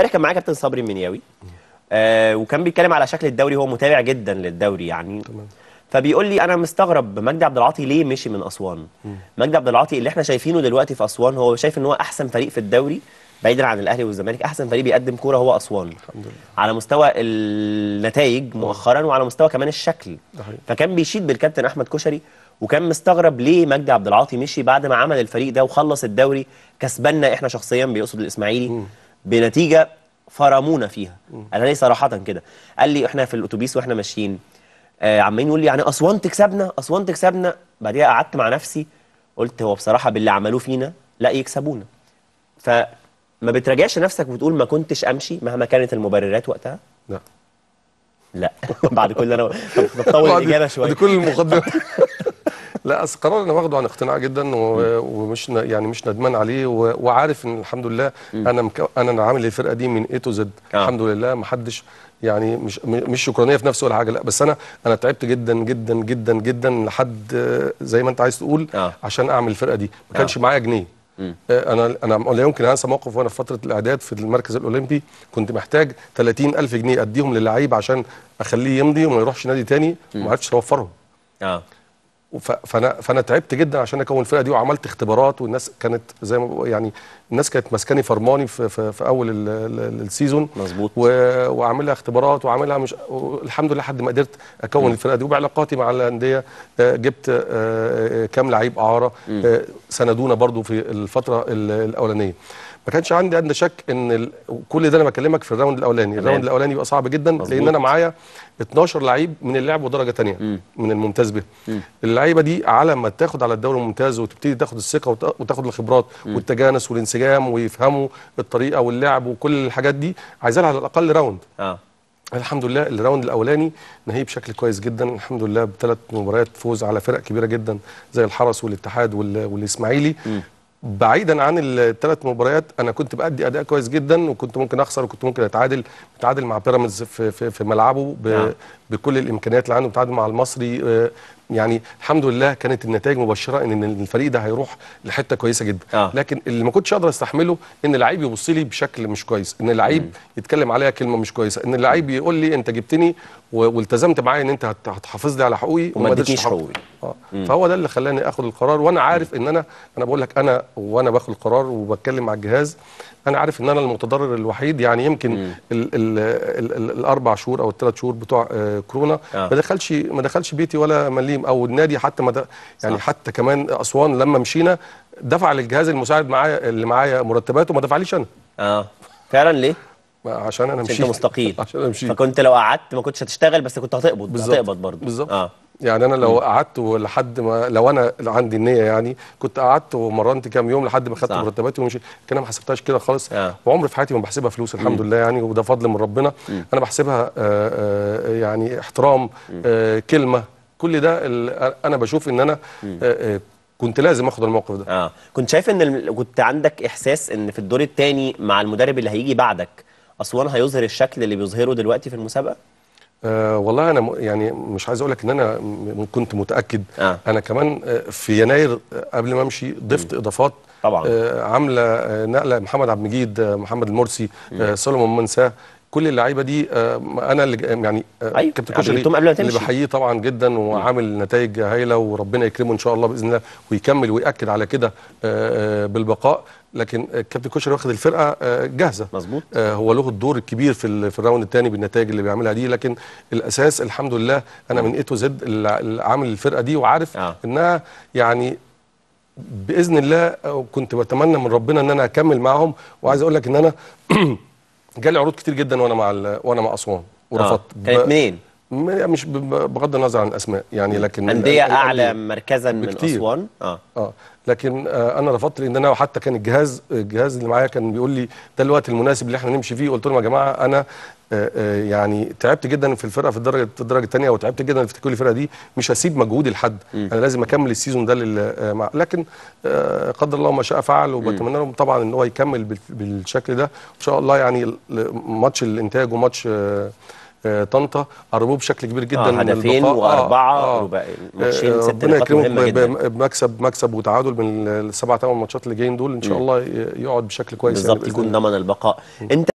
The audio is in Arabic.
امبارح كان معايا كابتن صبري المنياوي آه وكان بيتكلم على شكل الدوري هو متابع جدا للدوري يعني تمام. فبيقول لي انا مستغرب مجدي عبد العاطي ليه مشي من اسوان مجدي عبد العاطي اللي احنا شايفينه دلوقتي في اسوان هو شايف ان هو احسن فريق في الدوري بعيدا عن الاهلي والزمالك احسن فريق بيقدم كوره هو اسوان الحمد لله. على مستوى النتائج مؤخرا وعلى مستوى كمان الشكل فكان بيشيد بالكابتن احمد كشري وكان مستغرب ليه مجدي عبد العاطي مشي بعد ما عمل الفريق ده وخلص الدوري كسبنا احنا شخصيا بيقصد الاسماعيلي بنتيجه فرمونا فيها انا لي صراحه كده قال لي احنا في الاتوبيس واحنا ماشيين آه عمالين يقول لي يعني اسوان تكسبنا اسوان تكسبنا بعديها قعدت مع نفسي قلت هو بصراحه باللي عملوه فينا لا يكسبونا فما بتراجعش نفسك وتقول ما كنتش امشي مهما كانت المبررات وقتها لا لا بعد كل انا بطول الاجابه شويه بعد كل المقدمه لا أصل قرار انا واخده عن اقتناع جدا ومش يعني مش ندمان عليه وعارف ان الحمد لله انا مك... انا عامل الفرقه دي من اي تو زد الحمد لله ما حدش يعني مش مش شكرانيه في نفسي ولا حاجه لا بس انا انا تعبت جدا جدا جدا جدا لحد زي ما انت عايز تقول آه. عشان اعمل الفرقه دي ما كانش آه. معايا جنيه آه، انا انا لا يمكن انسى موقف وانا في فتره الاعداد في المركز الاولمبي كنت محتاج 30000 جنيه اديهم للعيب عشان اخليه يمضي وما يروحش نادي تاني وما عرفتش اوفرهم آه. فانا فانا تعبت جدا عشان اكون الفرقه دي وعملت اختبارات والناس كانت زي ما يعني الناس كانت ماسكاني فرماني في, في, في اول السيزون مظبوط وعاملها اختبارات وعاملها مش الحمد لله لحد ما قدرت اكون م. الفرقه دي وبعلاقاتي مع الانديه آه، جبت آه، آه، كام لعيب اعاره سندونا برضو في الفتره الاولانيه ما كانش عندي ادنى شك ان ال... كل ده انا بكلمك في الراوند الاولاني الراوند الاولاني بيبقى صعب جدا مزبوط. لان انا معايا 12 لعيب من اللعب ودرجه ثانيه من الممتاز به اللعيبه دي على ما تاخد على الدوري الممتاز وتبتدي تاخد الثقه وتاخد الخبرات مم. والتجانس والانسجام ويفهموا الطريقه واللعب وكل الحاجات دي عايزها على الاقل راوند اه الحمد لله الراوند الاولاني نهيه بشكل كويس جدا الحمد لله بثلاث مباريات فوز على فرق كبيره جدا زي الحرس والاتحاد والاسماعيلي بعيدا عن الثلاث مباريات انا كنت بادي اداء كويس جدا وكنت ممكن اخسر وكنت ممكن اتعادل اتعادل مع بيراميدز في, في, في ملعبه ب... نعم. بكل الامكانيات اللي عنده بتعادل مع المصري آه، يعني الحمد لله كانت النتائج مبشره ان الفريق ده هيروح لحته كويسه جدا آه. لكن اللي ما كنتش اقدر استحمله ان اللعيب يبص لي بشكل مش كويس ان اللعيب يتكلم عليا كلمه مش كويسه ان اللعيب يقول لي انت جبتني والتزمت معايا ان انت هتحافظ لي على حقوقي وما اديتنيش حقوقي آه. مم. فهو ده اللي خلاني اخد القرار وانا عارف ان انا انا بقول لك انا وانا باخد القرار وبتكلم مع الجهاز انا عارف ان انا المتضرر الوحيد يعني يمكن الـ الـ الـ الـ الاربع شهور او الثلاث شهور بتوع آه كورونا آه. ما دخلش ما دخلش بيتي ولا مليم او النادي حتى ما يعني صح. حتى كمان اسوان لما مشينا دفع للجهاز المساعد معايا اللي معايا مرتباته وما دفعليش انا اه فعلا ليه عشان انا مشيت مستقيل عشان انا مشيت فكنت لو قعدت ما كنتش هتشتغل بس كنت هتقبض بالزبط. هتقبض برضه بالظبط آه. يعني انا لو قعدت لحد ما لو انا عندي النيه يعني كنت قعدت ومرنت كام يوم لحد ما خدت مرتباتي ومشيت كان انا ما حسبتهاش كده خالص آه. وعمري في حياتي ما بحسبها فلوس الحمد م. لله يعني وده فضل من ربنا م. انا بحسبها آآ آه، آآ آه، يعني احترام آه، كلمه كل ده انا بشوف ان انا آه، آه، كنت لازم اخد الموقف ده اه كنت شايف ان ال... كنت عندك احساس ان في الدور الثاني مع المدرب اللي هيجي بعدك اسوان هيظهر الشكل اللي بيظهره دلوقتي في المسابقه آه والله انا م... يعني مش عايز اقول لك ان انا م... كنت متاكد آه. انا كمان آه، في يناير قبل ما امشي ضفت م. اضافات طبعا آه عامله نقله محمد عبد المجيد محمد المرسي آه سولومون منساه كل اللعيبه دي آه، انا اللي آه، يعني آه، أيوة. كابتن كشري اللي بحييه طبعا جدا وعامل نتائج هايله وربنا يكرمه ان شاء الله باذن الله ويكمل وياكد على كده بالبقاء لكن كابتن كشري واخد الفرقه جاهزه مظبوط هو له الدور الكبير في في الراوند الثاني بالنتائج اللي بيعملها دي لكن الاساس الحمد لله انا من اي تو زد عامل الفرقه دي وعارف آه. انها يعني باذن الله كنت بتمنى من ربنا ان انا اكمل معاهم وعايز اقول لك ان انا جالي عروض كتير جدا وانا مع وانا مع اسوان ورفضت آه. كانت منين؟ يعني مش بغض النظر عن الاسماء يعني لكن انديه اعلى مركزا من اسوان اه اه لكن آه انا رفضت لان انا حتى كان الجهاز الجهاز اللي معايا كان بيقول لي ده الوقت المناسب اللي احنا نمشي فيه قلت لهم يا جماعه انا آه، آه، يعني تعبت جدا في الفرقه في الدرجه في الدرجه الثانيه وتعبت جدا في كل الفرقه دي مش هسيب مجهودي لحد انا لازم اكمل السيزون ده آه، مع لكن قدر الله ما شاء فعل وبتمنى لهم طبعا ان هو يكمل بالشكل ده وان شاء الله يعني ماتش الانتاج وماتش طنطا قربوه بشكل كبير جدا آه هدفين واربعه آه ماتشين آه ست نقاط مهمه جدا بمكسب مكسب وتعادل من السبع ثمان ماتشات اللي جايين دول ان شاء الله يقعد بشكل كويس يعني بالظبط يعني يكون ضمن البقاء انت